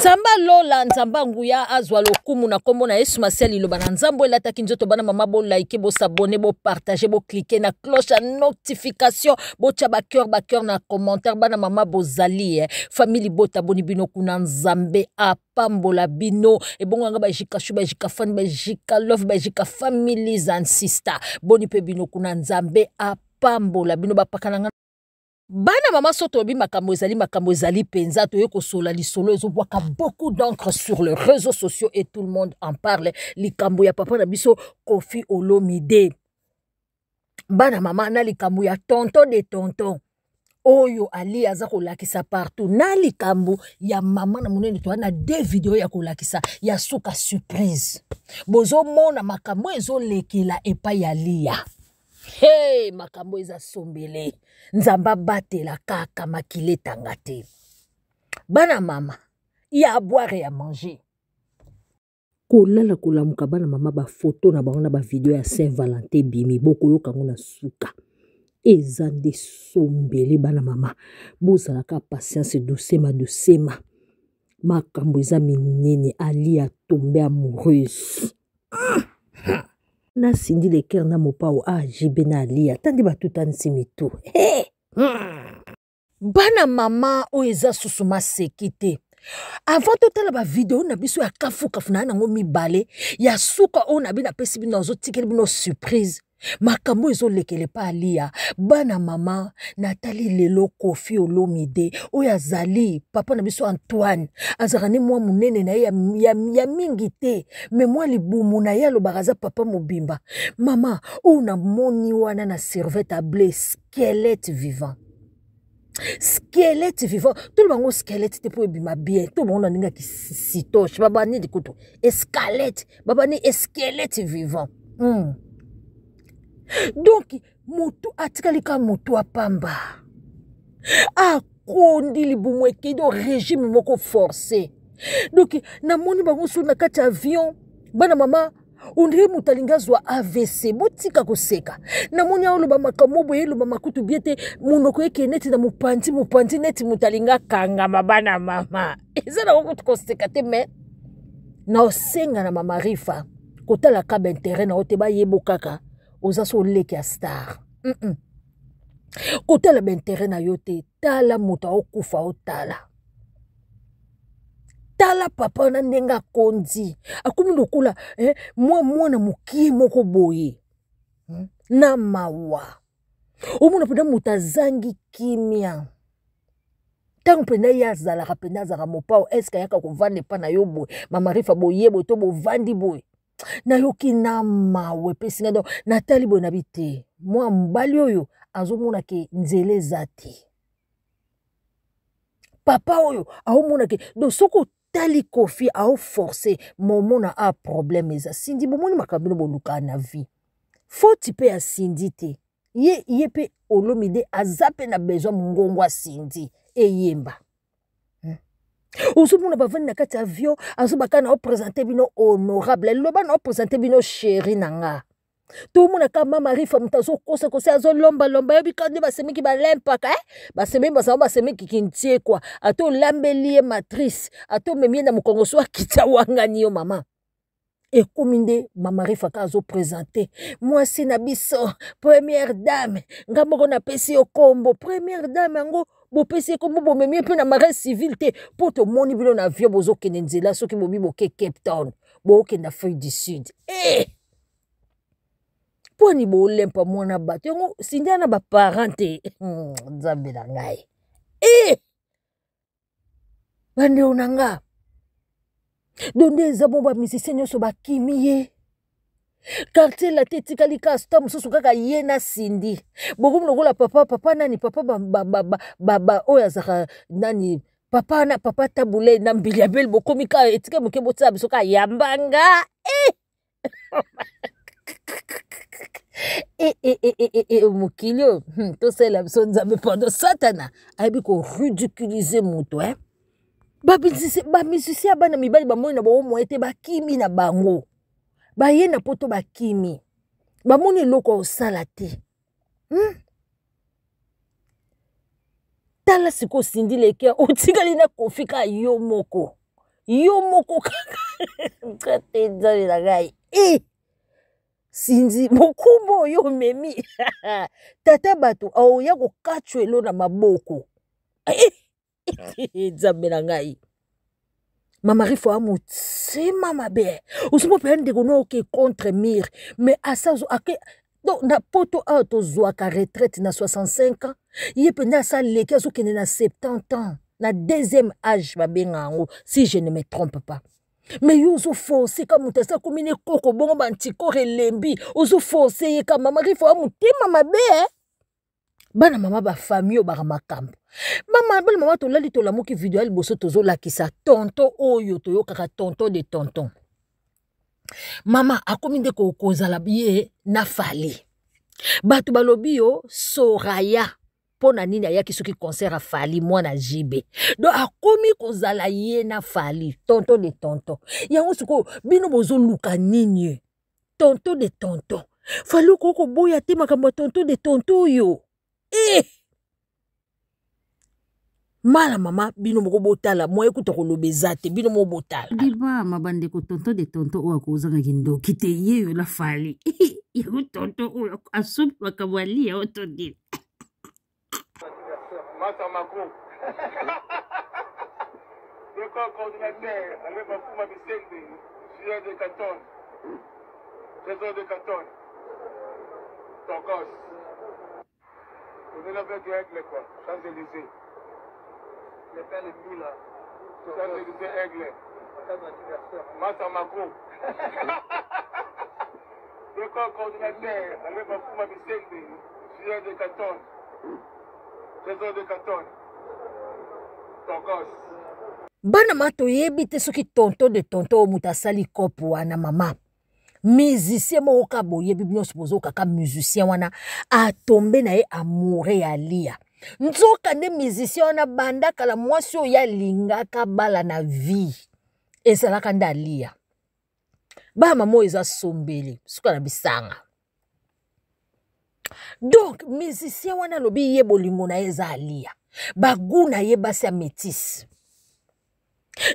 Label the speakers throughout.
Speaker 1: nzambe alola nzambe anguya azwa lokumu na nkombo na yesu masi ya liloba na nzambe elataki nzoto bana mama bolaike bosabone bopartage boklike na cloche ya notification botya bacoeur bacoeur na commentaire bana mama bozali eh. famille libota boni bino kuna nzambe apambola bino ebongo yanga baejikashu baejikafani baejikalove baejikafamili zansister boni mpe bino kuna nzambe apambola bino bapaka na nga bana mama makamozali makamozali makambo ezali makambo ezali li solo, kosola lisolo ezobwaka beaucoup d'encre sur le réseau sociaux et tout le monde en parle likambo ya papa na biso kofi olomide bana mama na likambo ya tonton de tonton oyo ali aza kolakisa partout na kambu ya mama na monene to na de video ya kolakisa ya suka surprise Bozo bozomona makambo ezolekela yali ya liya he makambo eza sombele nzambe abatela kaka makila etanga te bana mama ya aboire ya manger kolala kolamuka bana mama bafoto na bango na bavideo ya saint valentin bimi bokoyoka yango na suka eza nde sombele bana mama bozalaka patience dosema dosema makambo eza minene ali atombe amoureuse nasindi lekere na mopao ajibe ah, na alia tandi batutanisi mitu hey! hmm. bana mama oyo eza susu maseki te avant totala bavideo na biso ya kafukafu na ya nango mibale ya suka oyo na bino apesi bino azotikeli bino surprise makambo ezolekela epai aliya bana mama natali lelo kofi olomide oyo azali papa na biso antoine azalaka ne mwa monene na ye ya, ya, ya mingi te me mwa libumu na ye alobaka aza papa mobimba mama oyo namoni wana na servete able skelete vivant skelete vivant toloba yango skelete te mpo ebima bien toloba yango na ndenge ya kisitoshe babani likutu eskalete babani eskelete vivant mm. donc motu atika ka motu apamba akondi libumu do régime moko forcé donki namoni bango sou na kati avion bana mama ondire moto alingi azwa na botika koseka namoni aoloba makambo boye eloba mama bie biete monoko ekee neti na mopanzi mopanzi neti mutalinga kanga bana mama eza nango koseka te me naosenga na mama rifa la ka baintere na yo te kaka oza so oleki ya star mm -mm. kotala bainteret na yo te tala moto aokufa otala tala papa na ndenge akondi akomi lokola eh, mwa mwana mokie moko boye hmm? na mawa omona mpena moto azangi kimia ntango mpena ye azalaka mpena azalaka mopao eske ayaka kovanda epa na yo boye mamarifa boye boye to bovandi boye nayoki na mawa epesinga donc natali boye na bi te mwa mobali oyo azomona ke nzela eza te papa oyo aomona ke donc soki otali kofi aoforce momona a problème eza sindi bomoni makambo bino bolukaa na vie foti mpe asindi te ye ye mpe olomi nde aza mpe na besoin mongongo asindi eyemba ozomona bavandi na kati ya azobaka na opresente bino honorable loba na opresente bino sheri na nga tomonaka mama rifa moto azokosa kosa azolombalomba yebi ka nde basemiki balempaka e hein? basemeki bazala basemeki kintie kua ata olambeli matrice ato omemi ye na mokongo so akita wangani yo mama ekómi nde mama rifa ka azopresente mwasi na biso première dame nga na pesi okombo première dame yango bopesi ye kombo bomemi mpe na marin civile te mpo tomoni bino na avion bozokende nzela soki bomi boke cape town bookenda feuille du sud eh! mponi bolempa mwana bato yango sindia na baparent te hmm, nzambe na ngai eh! bandeo na nga donde eza bo bamisisi nyonso bakimi ye la late etikali kasta mosusu kaka ye nasindi bokomi lokola papa papa nani papa baba oyo azaka nani papa na papa tabule na mbeli abele bokomi ka etika moke botala biso ka yambanga eh! eh, eh, eh mokili oyo hmm, tosalela biso nzambe pando satana ayebi koridikulize moto e bamusisia bana mibali bamoni na bango moye ba kimi na bango baye na poto bakimi bamoni eloko ya kosala te hmm? tala siko osindi lekia otikali na kofi kaka yo moko yo moko kaka te nzambe na ngai e sindi mokumba oyo omemi tata bato aoya kokatwa elo na maboko e! nzambe na ngai mamarifa amotima mabe osomopeya ndeko no oke contre mire mais asazo ake donc na poto oyo tozwaka retraite na 65 ans ye mpe nde asaleki azokende na 70 ans na deuxième age babenga yango si je ne me trompe pas mais ye ozoforce ka moto asi akomi na ekoko bongo bantikore elembi ozoforce ye ka mamarifa ya motema mabe bana mama maman oyo makambo mama bana mama tolali tolamuki zo la ki sa tonton oyo kaka tonton de tonton mama akomi ko kozala biye na fali bato balobi yo soraya pona na nini ki soki concert mo mwana jibe a akomi kozala ye na fali tonton de tonton Ya sikoyo bino luka nini tonton de tonton koko boya te makambo tonto tonton de tonton yo e mala mama bino moko botala mwa ekuta koloba eza te bino moko botala bilbama bandeko tonto de tonto oyo akozangaki ndoki te ye yola fali yango tonto oyo asombi makambo alia oyo tondina
Speaker 2: masa makro eko coordinateur ale bafuma bisembe juillet de 14 trésor de 14 tokos Le 29 doit être le quoi Champs-Élysées. Le père le tout là. Champs-Élysées Aigle. Masse à Macron. Le corps coordinateur avec Mafouma Bissende, juillet de 14. Saison de 14. Tokos.
Speaker 1: bana ma toyebi te soki tonto de tonto oyo moto asali kopo wana mama musicien moko kaka boyebi bino supose okaka musicien wana atombe na ye amoure ya lia nzoka nde musicien wana banda kala mwasi oyo alingaka bala na vie ezalaka nde alia bana mama oyo eza sombeli suka na bisanga donk musicien wana alobi ye bolingo na ye eza alia bagu na ye basi ya métise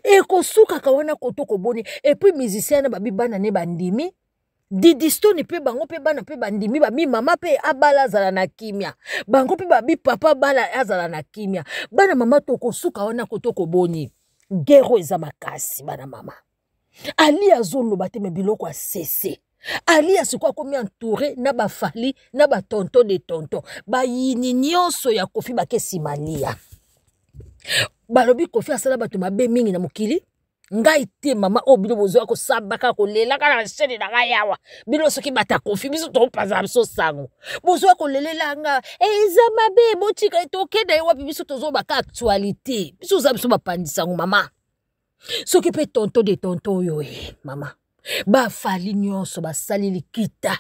Speaker 1: ekosukaka wana koto koboni epui musicien wana babi bana ne bandimi didistoni mpe bango mpe bana mpe bandimi babi mama mpe abala azala na kimia bango mpe babi papa abala azala na kimia bana mama tokosuka wana koto koboni gero eza makasi bana mama ali azoloba te me biloko asese ali asikoyo akomi entouré na bafali na batonto de tonto bayini nyonso ya kofi bake nsima liya balobi kofi asala bato mabe mingi na mokili ngai te mama oyo bino bozwa kosambaka kolela kaka na shene na ngai awa bino soki bata kofi biso tokopanzala biso sango bozwa kolelela nga e, eza mabe botika e, tokenda ye wapi biso tozobaka actualité biso oza biso bapandisango mama soki mpe tonto de tonto oyo e mama bafali nyonso basali likita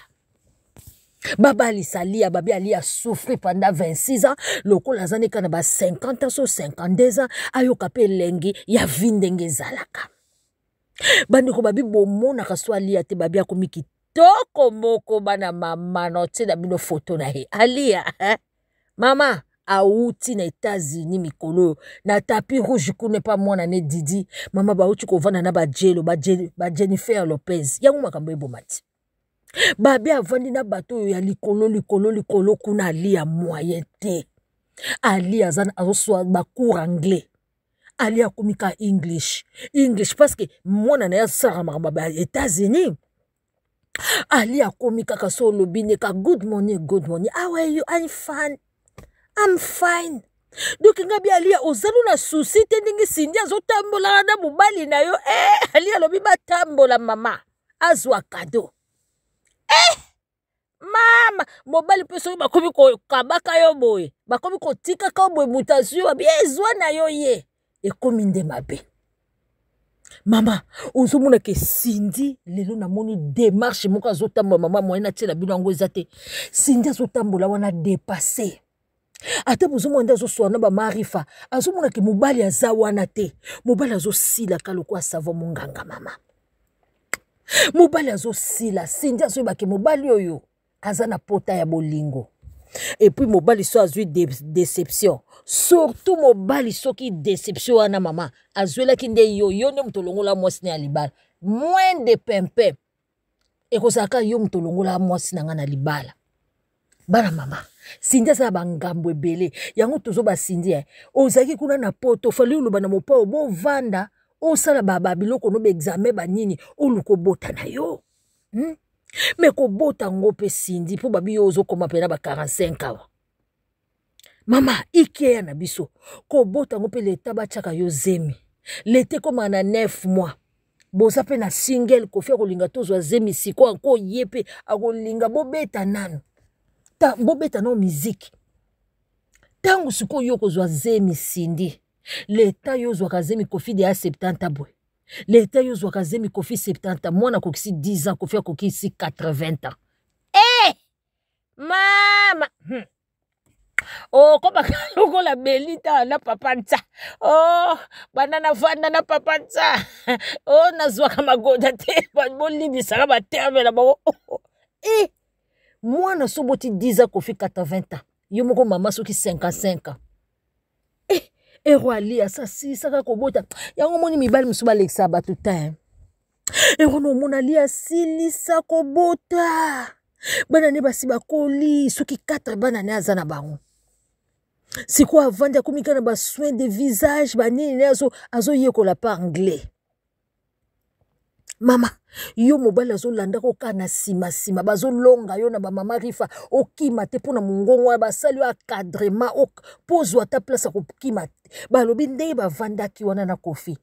Speaker 1: babalisa lia babi alia souffrir pendant 26 ans lokola aza neka na ba 50 ans so 52 ans ayoka mpe elengi ya vi ndenge ezalaka bandeko babi bomonaka so alia te babi akomi kitoko moko bana mama na otiela bino foto na ye alia eh? mama awuti na etats-unis mikolo oyo na tapi rouge kuna epa mwana ne didi mama bauti kovanda na bajelo bajennifer lopez yango makambo eboma ti babe avandi na bato oyo ya likolo likolo likolo kuna alia moyen te ali aza azoswa bacour anglais ali akomi ka english english parceke mwana na ye asalaka makambo ya états-unis ali akomi kaka so olobi ne ka good morning good morning how are you i'm fine i'm fine donc ngabi aliya ozali na susi te ndenge sindi azotambolaka na mobali na yo e eh, ali alobi batambola mama azwa kado eh mama mobali mpe soki bakomi kokabaka yo boye bakomi kotikaka yo boye moto azwi yo babi ezwa na yo ye ekomi nde mabe mama ozomona ke sindi lelo namoni demarshe moko azotambola mama mwani natiela bino yango eza te sindi azotambola wana depase ata bozomona nde azosola na bamarifa azomona ke mobali aza wana te mobali azosilaka lokwa asava monganga mama mobali azosila sindi azoyebake mobali oyo aza na pota ya bolingo epuis mobali so azwi de, deception surtout mobali soki deception wana mama azwelaki nde yo yo nde moto olongola mwasi na ya libala moins de pempe ekozalaka yo moto olongola mwasi na ngai na libala bana mama sindi azala bangambo ebele yango tozo basindi e eh. ozalaki kuna na poto fali oloba na mopao bovanda osala babiloko no baexame banini oluka obota na yo hmm? me kobota ngo mpe sindi mpo babi yo ozokoma mpena ba 45 awa mama ikeya na biso kobota ngo mpe leta batiaka yo zemi leta ekomaka na 9 mois boza mpe na single kofi akolinga tozwa zemi sikoyo akoye mpe akolinga bobeta nano bobeta nano miziki ntango sikoyo yo kozwa zemi sindi leta yo ozwaka ze mikofide ya 70 boye leta yo ozwaka ze mikofi 70 mwana akokisi 10 ans kofi akokisi 80 ans e mama hmm. okobaka oh, lokola belita na papa nsa o oh, banda na vanda na papa nsa o oh, nazwaka magoda te bolibisaka baterme na bango e eh! mwana so boti 10 ans kofi 80 ans yo moko mama soki 55 ans ero alia sasilisaka kobota yango moni mibali mosusu balekisa bato te ewana omona alia asilisa kobota bana ne basi bakoli soki 4 bana ne aza na bango sikoyo avandi akomika na baswin de visage banini ne azoyekola azo pa anglais mama yo mobali azolandaka okaa na nsimansima bazolonga yo na bamama rifa okima te mpona mongongo ya basali yo akadrema mpo ozwa ata place ya kokima te balobi ndenge bavandaki wana na kofi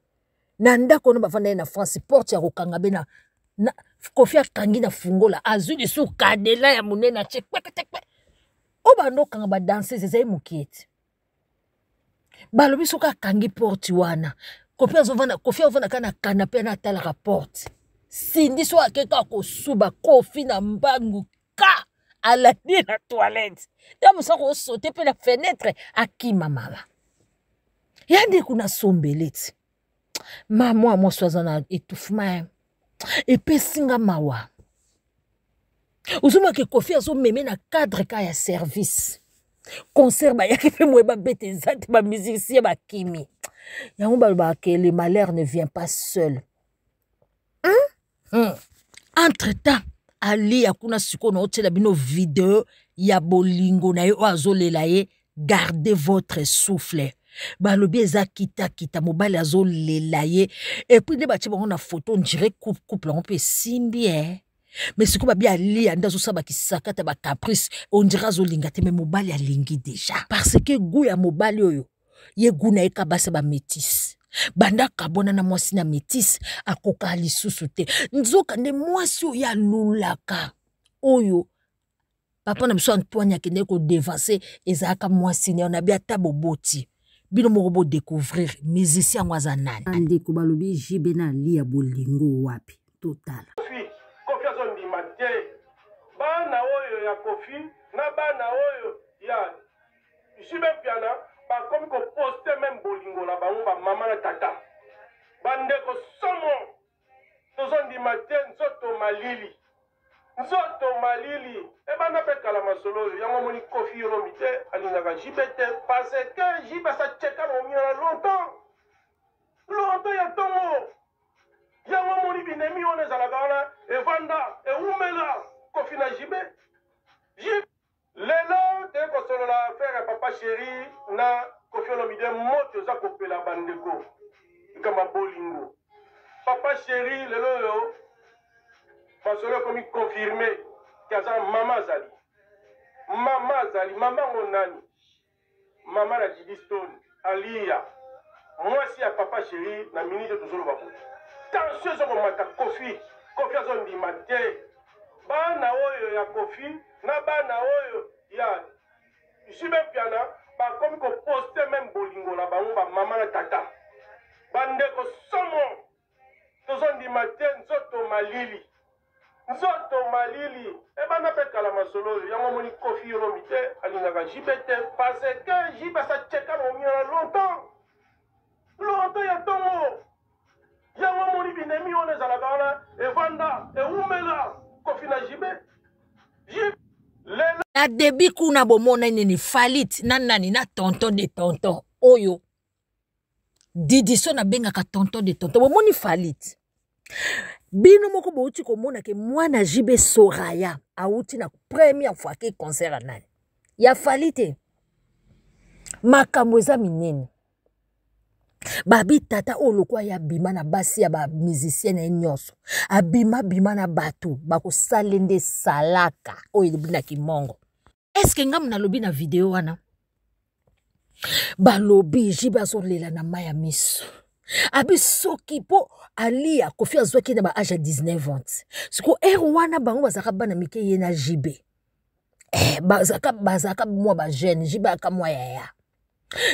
Speaker 1: na ndako wana bavanda ye na france porte ya kokanga be na kofi akangi na fungola azwi lisu kadela ya monene atie kpekpekpe oyo bando okanga badanseuse ezali mokie te balobi soki akangi porte wana kofi azovanda kofi avanda kaka na kanape ana atalaka porte sindi so ake kaka kosuba kofi na mbangu ka alandi na toilette te mosaka osote mpe na fenetre akimamala ya ndeko nasombele ti ma mwa mwasi aza na étouffement ye epesinga mawa ozomaka ekofi azomeme na cadre ka ya service concert bayaki mpe moye babete eza te bamusicien bakimi le malheur ne vient pas seul. Hein? Hein. Entre-temps, ali ya kuna sikoyo na bino ya bolingo na yo azolela ye votre souffle balobi eza kita mobali azolela ye epui nde batie bango na foto ondire couple yango mpe simbi eh. mais sikoyo babi alia nde azosala on dira zo linga te me mobali lingi deja parce que gou ya mobali yo ye gu na ye ka basi bametisi banda akabonana mwasi na metisi akokaa lisusu te nzoka nde mwasi oyo alulaka oyo papa na biso antoine akendeki kodevanse ezalaka mwasi na yo na bia ata boboti bino moko bodécouvrir musisi yango aza nani bandeko balobi jibe na ali ya bolingo wapi totala
Speaker 2: kofi azondima te bana oyo ya kofi na bana oyo ya jibe piana bakomi koposte meme bolingo na bango bamama na tata bandeko somo tozondima te nzoto malili nzoto malili ebanda eh, mpe kala masolo oyo yango omoni kofi yolomi te alingaka jibe te parce que jibe asatyeka bomina na longtemps longtemps ya ntongo yango omoni binemi wana ezalaka wana evanda ewumela kofi na jibe jibe lelo toye kosolola frere ya papa sheri na kofiolomide moto eza kopela bandeko likambo bolingo papa sheri lelo oyo basolo ekomi konfirme ke aza mama azali mama azali mama ngo nani mama na jibistone aliya mwasi ya papa sheri na minite tozoloba ko tension ezokomata kofi kofi azondima te bana oyo ya kofi na bana oyo ya jibepiana bakomi koposte meme bolingo na bango bamama na tata bandeko somo tozondima te nzoto malili nzoto malili ebanda eh, mpe kala masolo oyo yango omoni kofi yolomi te alingaka jibe te parce que jibe asaceka momiyana longtemps longtemps ya ntongo yango omoni binemi wana ezalaka wana evanda ewumela kofi na jibe
Speaker 1: jibe lelo na debi kuna bomona nini falite na nani na tonton de tonton oyo didi so nabengaka tonton de tonton bomoni falite bino moko bouti komona ke mwana jibe soraya awuti na première fois ke concert anani ya fali te makambo eza minene babi tata oyo lokwa ye abima na basi ya bamizisien na ye nyonso abima bima na bato bakosale nde salaka oyo elobi na kimongo eske ngambu nalobi na video wana balobi jibe azolela na mai ya miso abi soki mpo ali akofi azwaki na baage ya 19 ans sikoyo ere wana bango bazalaka bana mike ye na jibe eh, bazalaka mwa bajeune jibe aka mwa yaya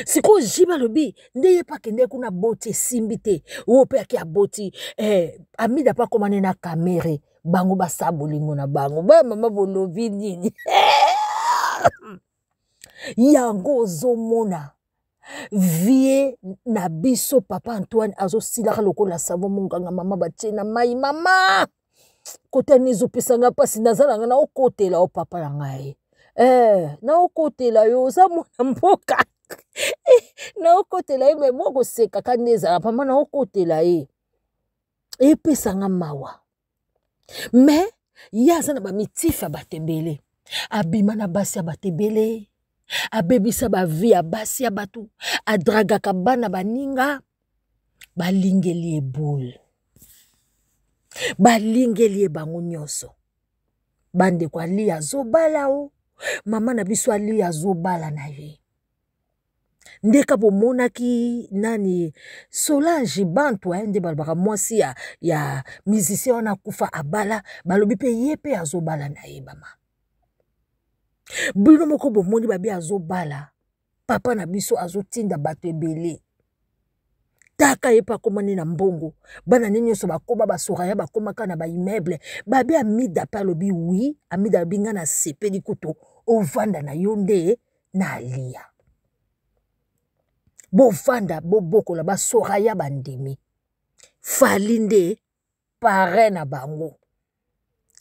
Speaker 1: sikoyo jibe alobi nde ye mpe akende kuna aboti esimbi te wo mpe ake aboti eh, amida mpe akomani na kamere bango basa bolingo na bango ba mama bolobi nini yango ozomona vie na biso papa antoine azosilaka lokola savo monganga mama batie na mai mama kotani ezopesanga mpasi nazalanga naokotela o papa na ngai eh, naokotela yo oza mwana mboka Eh, naokotela ye me mokoseka ka nde ezala pamba naokotela ye epesanga mawa me ye aza na bamitife ya bato ebele abima na basi ya bato ebele abebisa bavi ya basi ya bato adragaka bana baninga balingeli ye bule balingeli ye bango nyonso bandeko ali azobala o mama na biso ali azobala na ye nde kaka bomonaki nani solange bantu eh, nde balobaka mwasi ya, ya musicien wana akufa abala balobi mpe ye mpe azobala na ye bama bino moko bomoni babi azobala papa na biso azotinda bato ebele taka ye mpe akomani na mbongo bana ne nyonso bakoma basoraya bakomaka na baimmeuble babe amida mpe alobi wi amida alobi ngai nasepeli kutu ovanda na yo nde na alia bovanda bobokola basoraya bandimi fali nde parin na bango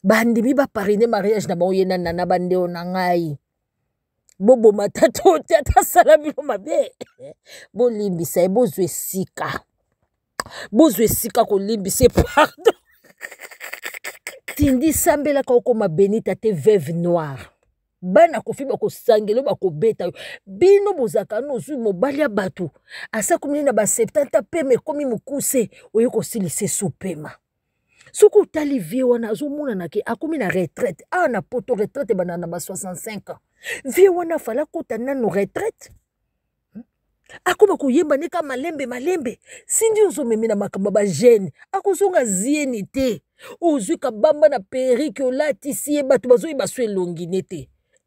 Speaker 1: bandimi baparine mariage na bango ye nana na bandeo na ngai boboma tato te ata asala bino mabe bolimbisa ye bozwa esika bozwa esika kolimbisa ye pardon tindi sambelaka okoma benita te veve noire bana kofi bakosangela oyo bakobeta yo bino bozalaka no ozwi mobali ya bato asa komi nini na baseptanta pema ekomi mokuse oye kosilisa esu pema soki otali vie wana azomonana ke akomi na retraite awa na poto retraite ebandaka na ba 65 ans vie wana afala akota nano retraite hmm? akoba koyemba ne ka malembe malembe sindi ozomemela makambo ya bagene akozonga zieni te ozwi kabamba na perike olatisi ye bato bazoyeba so elongi ne te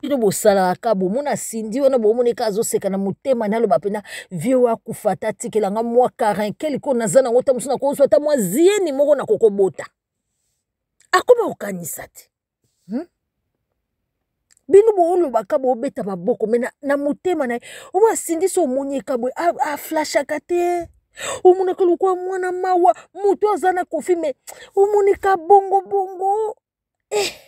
Speaker 1: bino bosalaka muna sindi wana bomoneka azoseka na naloba mwa karin keliko naza nango ta mosu wata mwa zieni moko na kokobota akoma ukani hmm? bino boolobaka mena na, na motema na ye omo asindisi a a flasha kwa mwana mawa moto aza na kofi bongo eh.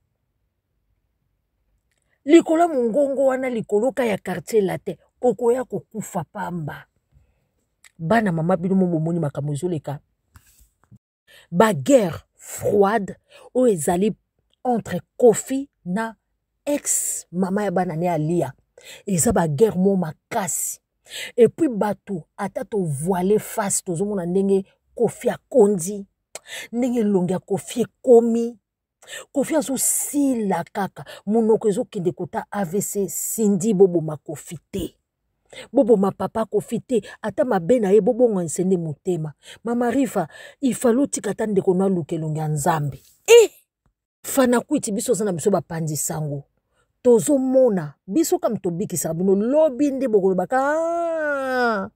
Speaker 1: likolo ya mongongo wana likoloka ya quartier la te okoya kokufa pamba bana mama bino mo bomoni makambo ezoleka baguerre froide oyo ezali entre kofi na ex mama ya bana ne alia eza baguerre mo makasi epuis bato ata tovoile face tozomona ndenge kofi akondi ndenge elongi ya kofi ekomi confiance osila kaka monoko ezokende kota avc sindi boboma kofi te boboma papa kofi te ata mabe na ye bobonga nsende motema mama rifa ifali otika ata ndeko na luka elongi ya nzambe e eh! fanakuiti biso oza na biso bapanzi sango tozomona biso kami tobikisaka bino lobi nde bokolobaka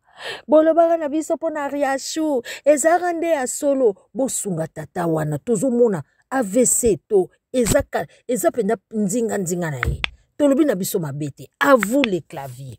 Speaker 1: bolobaka na biso mpo na riachu ezalaka nde ya solo bosunga tata wana tozomona avc to eza, eza mpenza nzinganzinga na ye tolobi na biso mabe te avou le clavier